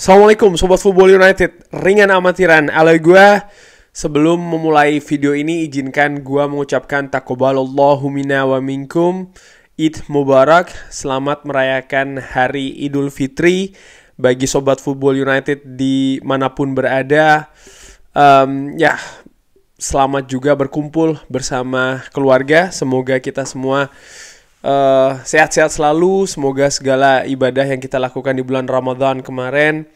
Assalamualaikum Sobat Football United Ringan amatiran Ala gue Sebelum memulai video ini Izinkan gue mengucapkan Takobalallahu minna wa minkum Id Mubarak Selamat merayakan hari Idul Fitri Bagi Sobat Football United Dimanapun berada um, Ya Selamat juga berkumpul bersama keluarga Semoga kita semua Eh, sehat-sehat uh, selalu. Semoga segala ibadah yang kita lakukan di bulan Ramadan kemarin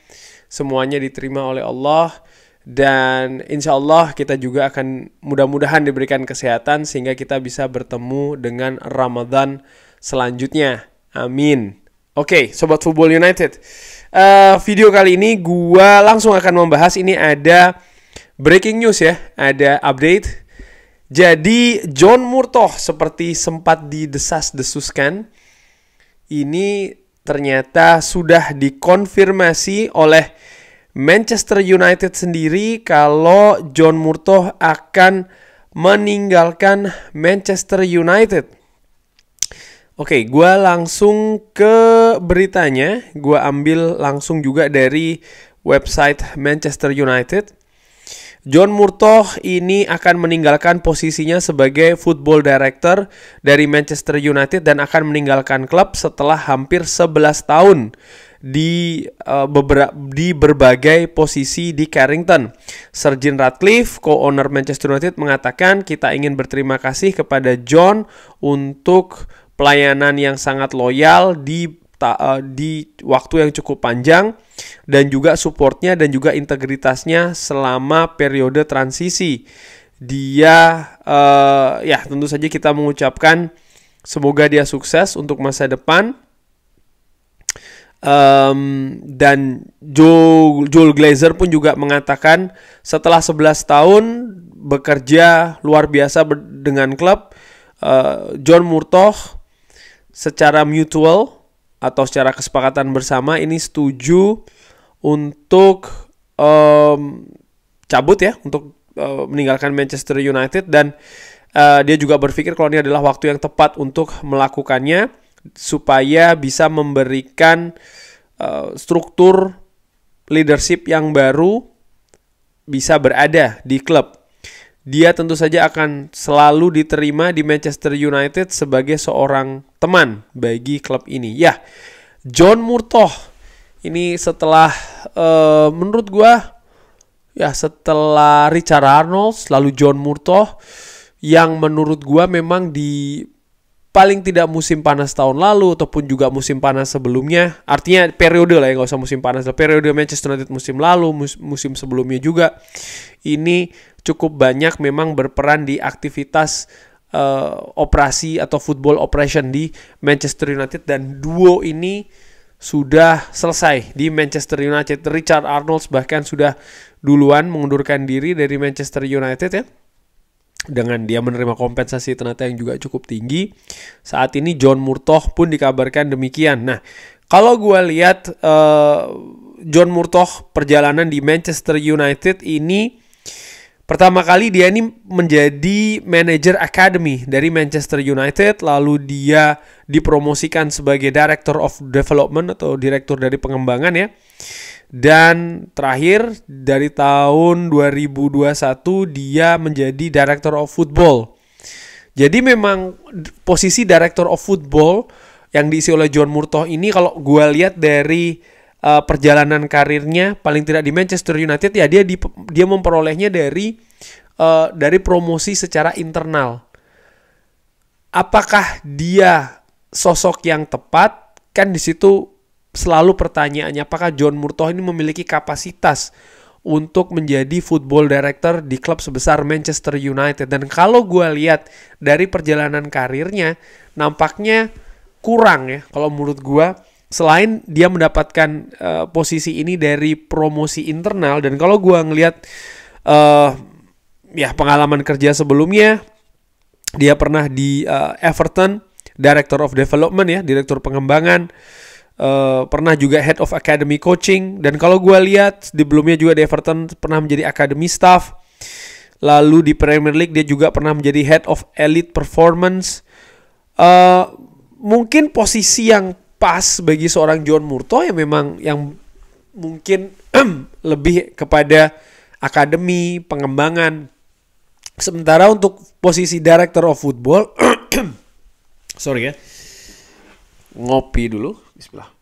semuanya diterima oleh Allah dan insya Allah kita juga akan mudah-mudahan diberikan kesehatan sehingga kita bisa bertemu dengan Ramadan selanjutnya. Amin. Oke, okay, sobat Football United. Uh, video kali ini gua langsung akan membahas ini ada breaking news ya, ada update jadi John Murtoh seperti sempat didesas-desuskan ini ternyata sudah dikonfirmasi oleh Manchester United sendiri kalau John Murtoh akan meninggalkan Manchester United. Oke, gue langsung ke beritanya. Gue ambil langsung juga dari website Manchester United. John Murtoh ini akan meninggalkan posisinya sebagai football director dari Manchester United dan akan meninggalkan klub setelah hampir 11 tahun di uh, eh, beberapa di berbagai posisi di Carrington. Sir Jim Ratcliffe, co-owner Manchester United mengatakan kita ingin berterima kasih kepada John untuk pelayanan yang sangat loyal di Eh, di waktu yang cukup panjang dan juga supportnya dan juga integritasnya selama periode transisi. Dia uh, ya tentu saja kita mengucapkan semoga dia sukses untuk masa depan. Um, dan Joel, Joel Glazer pun juga mengatakan setelah 11 tahun bekerja luar biasa dengan klub uh, John Murtoch secara mutual atau secara kesepakatan bersama ini setuju untuk um, cabut ya untuk uh, meninggalkan Manchester United dan uh, dia juga berpikir kalau ini adalah waktu yang tepat untuk melakukannya supaya bisa memberikan uh, struktur leadership yang baru bisa berada di klub dia tentu saja akan selalu diterima di Manchester United sebagai seorang teman bagi klub ini. Ya, John Murtoh ini setelah uh, menurut gua ya setelah Richard Arnold lalu John Murtoh yang menurut gua memang di paling tidak musim panas tahun lalu ataupun juga musim panas sebelumnya artinya periode lah ya nggak usah musim panas lah periode Manchester United musim lalu mus musim sebelumnya juga ini cukup banyak memang berperan di aktivitas uh, operasi atau football operation di Manchester United dan duo ini sudah selesai di Manchester United. Richard Arnold bahkan sudah duluan mengundurkan diri dari Manchester United ya. Dengan dia menerima kompensasi ternyata yang juga cukup tinggi. Saat ini John Murtoh pun dikabarkan demikian. Nah, kalau gue lihat uh, John Murtoh perjalanan di Manchester United ini Pertama kali dia ini menjadi manajer academy dari Manchester United, lalu dia dipromosikan sebagai director of development atau direktur dari pengembangan ya. Dan terakhir dari tahun 2021 dia menjadi director of football. Jadi memang posisi director of football yang diisi oleh John Murtoh ini kalau gue lihat dari uh, perjalanan karirnya paling tidak di Manchester United ya dia di, dia memperolehnya dari uh, dari promosi secara internal. Apakah dia sosok yang tepat? Kan di situ selalu pertanyaannya apakah John Murtoh ini memiliki kapasitas untuk menjadi football director di klub sebesar Manchester United. Dan kalau gue lihat dari perjalanan karirnya, nampaknya kurang ya kalau menurut gue selain dia mendapatkan uh, posisi ini dari promosi internal dan kalau gue ngelihat uh, ya pengalaman kerja sebelumnya dia pernah di uh, Everton Director of Development ya Direktur Pengembangan uh, pernah juga Head of Academy Coaching dan kalau gue lihat sebelumnya juga di Everton pernah menjadi Academy Staff lalu di Premier League dia juga pernah menjadi Head of Elite Performance uh, mungkin posisi yang pas bagi seorang John Murto yang memang yang mungkin lebih kepada akademi, pengembangan. Sementara untuk posisi director of football sorry ya. Ngopi dulu, bismillah.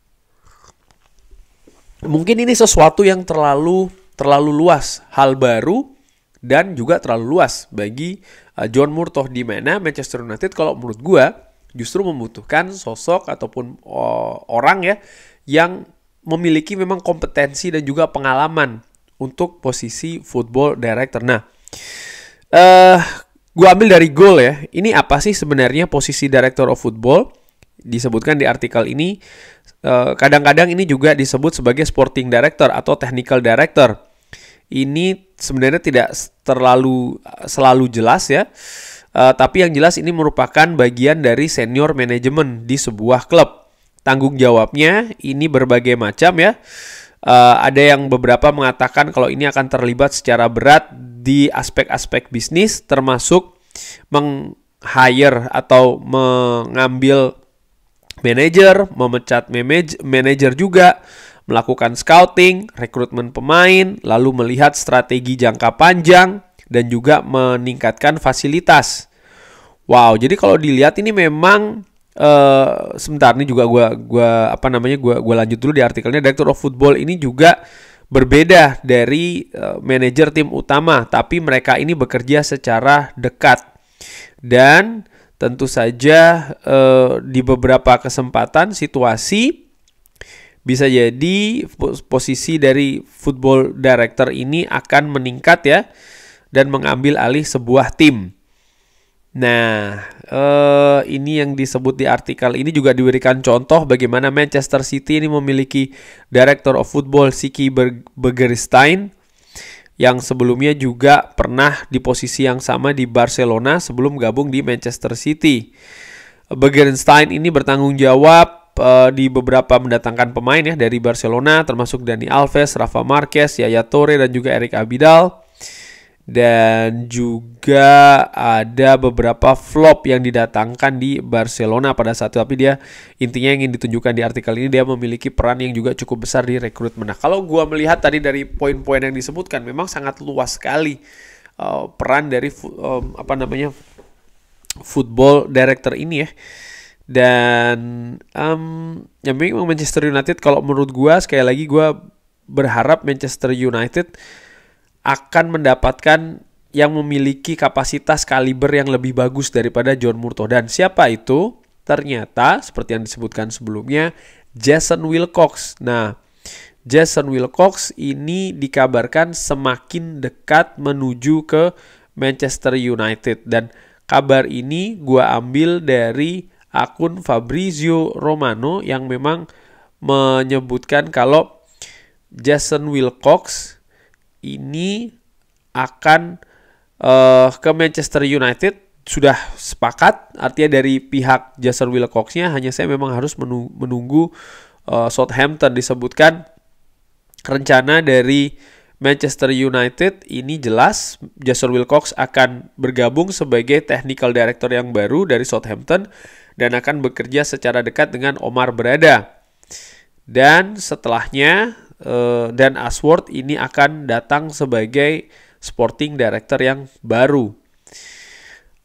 Mungkin ini sesuatu yang terlalu terlalu luas, hal baru dan juga terlalu luas bagi uh, John Murtoh di mana Manchester United kalau menurut gua justru membutuhkan sosok ataupun uh, orang ya yang memiliki memang kompetensi dan juga pengalaman untuk posisi football director. Nah, uh, eh, gue ambil dari goal ya. Ini apa sih sebenarnya posisi director of football? Disebutkan di artikel ini. kadang eh, kadang-kadang ini juga disebut sebagai sporting director atau technical director. Ini sebenarnya tidak terlalu selalu jelas ya Uh, tapi yang jelas ini merupakan bagian dari senior manajemen di sebuah klub. Tanggung jawabnya ini berbagai macam ya. Uh, ada yang beberapa mengatakan kalau ini akan terlibat secara berat di aspek-aspek bisnis termasuk meng-hire atau mengambil manajer, memecat manajer juga, melakukan scouting, rekrutmen pemain, lalu melihat strategi jangka panjang, dan juga meningkatkan fasilitas. Wow, jadi kalau dilihat ini memang uh, sebentar ini juga gue gua apa namanya gua gua lanjut dulu di artikelnya Director of Football ini juga berbeda dari uh, manajer tim utama, tapi mereka ini bekerja secara dekat. Dan tentu saja uh, di beberapa kesempatan situasi bisa jadi posisi dari football director ini akan meningkat ya dan mengambil alih sebuah tim. Nah, eh, ini yang disebut di artikel ini juga diberikan contoh bagaimana Manchester City ini memiliki Director of Football Siki Bergerstein yang sebelumnya juga pernah di posisi yang sama di Barcelona sebelum gabung di Manchester City. Bergerstein ini bertanggung jawab eh, di beberapa mendatangkan pemain ya dari Barcelona termasuk Dani Alves, Rafa Marquez, Yaya Torre dan juga Eric Abidal dan juga ada beberapa flop yang didatangkan di Barcelona pada saat itu tapi dia intinya ingin ditunjukkan di artikel ini dia memiliki peran yang juga cukup besar di rekrutmen. Nah, kalau gua melihat tadi dari poin-poin yang disebutkan memang sangat luas sekali uh, peran dari um, apa namanya football director ini ya. Dan um, yang memang Manchester United kalau menurut gua sekali lagi gua berharap Manchester United akan mendapatkan yang memiliki kapasitas kaliber yang lebih bagus daripada John Murto. Dan siapa itu? Ternyata seperti yang disebutkan sebelumnya, Jason Wilcox. Nah, Jason Wilcox ini dikabarkan semakin dekat menuju ke Manchester United dan kabar ini gua ambil dari akun Fabrizio Romano yang memang menyebutkan kalau Jason Wilcox ini akan uh, ke Manchester United sudah sepakat artinya dari pihak Jason Wilcoxnya hanya saya memang harus menunggu uh, Southampton disebutkan rencana dari Manchester United ini jelas Jason Wilcox akan bergabung sebagai technical director yang baru dari Southampton dan akan bekerja secara dekat dengan Omar Berada. Dan setelahnya Eh, dan Ashworth ini akan datang sebagai sporting director yang baru.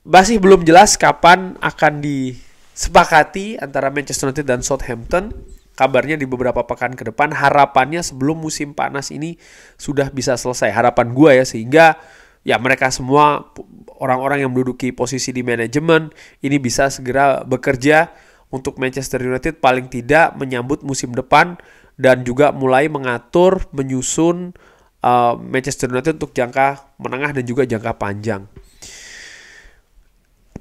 Masih belum jelas kapan akan disepakati antara Manchester United dan Southampton. Kabarnya di beberapa pekan ke depan harapannya sebelum musim panas ini sudah bisa selesai. Harapan gua ya sehingga ya mereka semua orang-orang yang menduduki posisi di manajemen ini bisa segera bekerja untuk Manchester United paling tidak menyambut musim depan dan juga mulai mengatur menyusun uh, Manchester United untuk jangka menengah dan juga jangka panjang.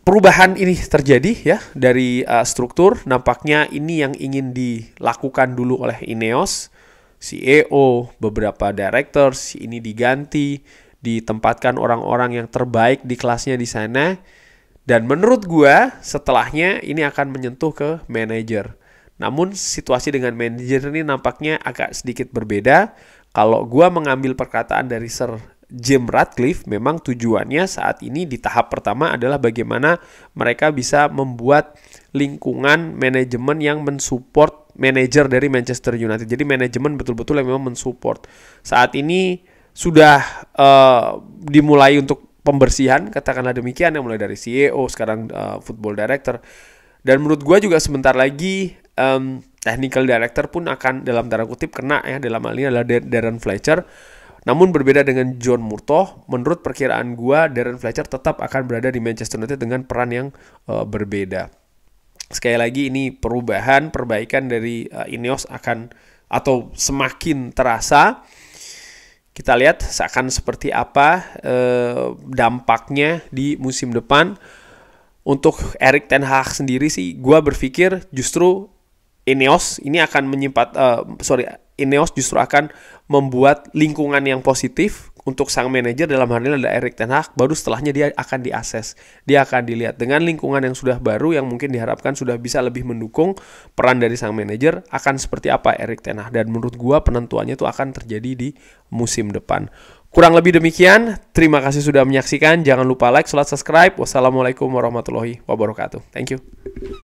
Perubahan ini terjadi ya dari uh, struktur. Nampaknya ini yang ingin dilakukan dulu oleh Ineos, CEO, beberapa directors ini diganti, ditempatkan orang-orang yang terbaik di kelasnya di sana. Dan menurut gua setelahnya ini akan menyentuh ke manajer namun situasi dengan manajer ini nampaknya agak sedikit berbeda. Kalau gua mengambil perkataan dari Sir Jim Ratcliffe memang tujuannya saat ini di tahap pertama adalah bagaimana mereka bisa membuat lingkungan manajemen yang mensupport manajer dari Manchester United. Jadi manajemen betul-betul yang memang mensupport. Saat ini sudah uh, dimulai untuk pembersihan, katakanlah demikian yang mulai dari CEO, sekarang uh, football director. Dan menurut gue juga sebentar lagi um, technical director pun akan dalam tanda kutip kena ya dalam hal ini adalah Darren Fletcher. Namun berbeda dengan John Murtoh, menurut perkiraan gua Darren Fletcher tetap akan berada di Manchester United dengan peran yang uh, berbeda. Sekali lagi ini perubahan perbaikan dari uh, Ineos akan atau semakin terasa. Kita lihat seakan seperti apa uh, dampaknya di musim depan. Untuk Erik Ten Hag sendiri sih, gue berpikir justru Ineos ini akan menyimpat uh, sorry Ineos justru akan membuat lingkungan yang positif untuk sang manajer dalam hal ini ada Erik Ten Hag baru setelahnya dia akan diakses dia akan dilihat dengan lingkungan yang sudah baru yang mungkin diharapkan sudah bisa lebih mendukung peran dari sang manajer akan seperti apa Erik Ten Hag dan menurut gua penentuannya itu akan terjadi di musim depan kurang lebih demikian terima kasih sudah menyaksikan jangan lupa like, salat, subscribe wassalamualaikum warahmatullahi wabarakatuh thank you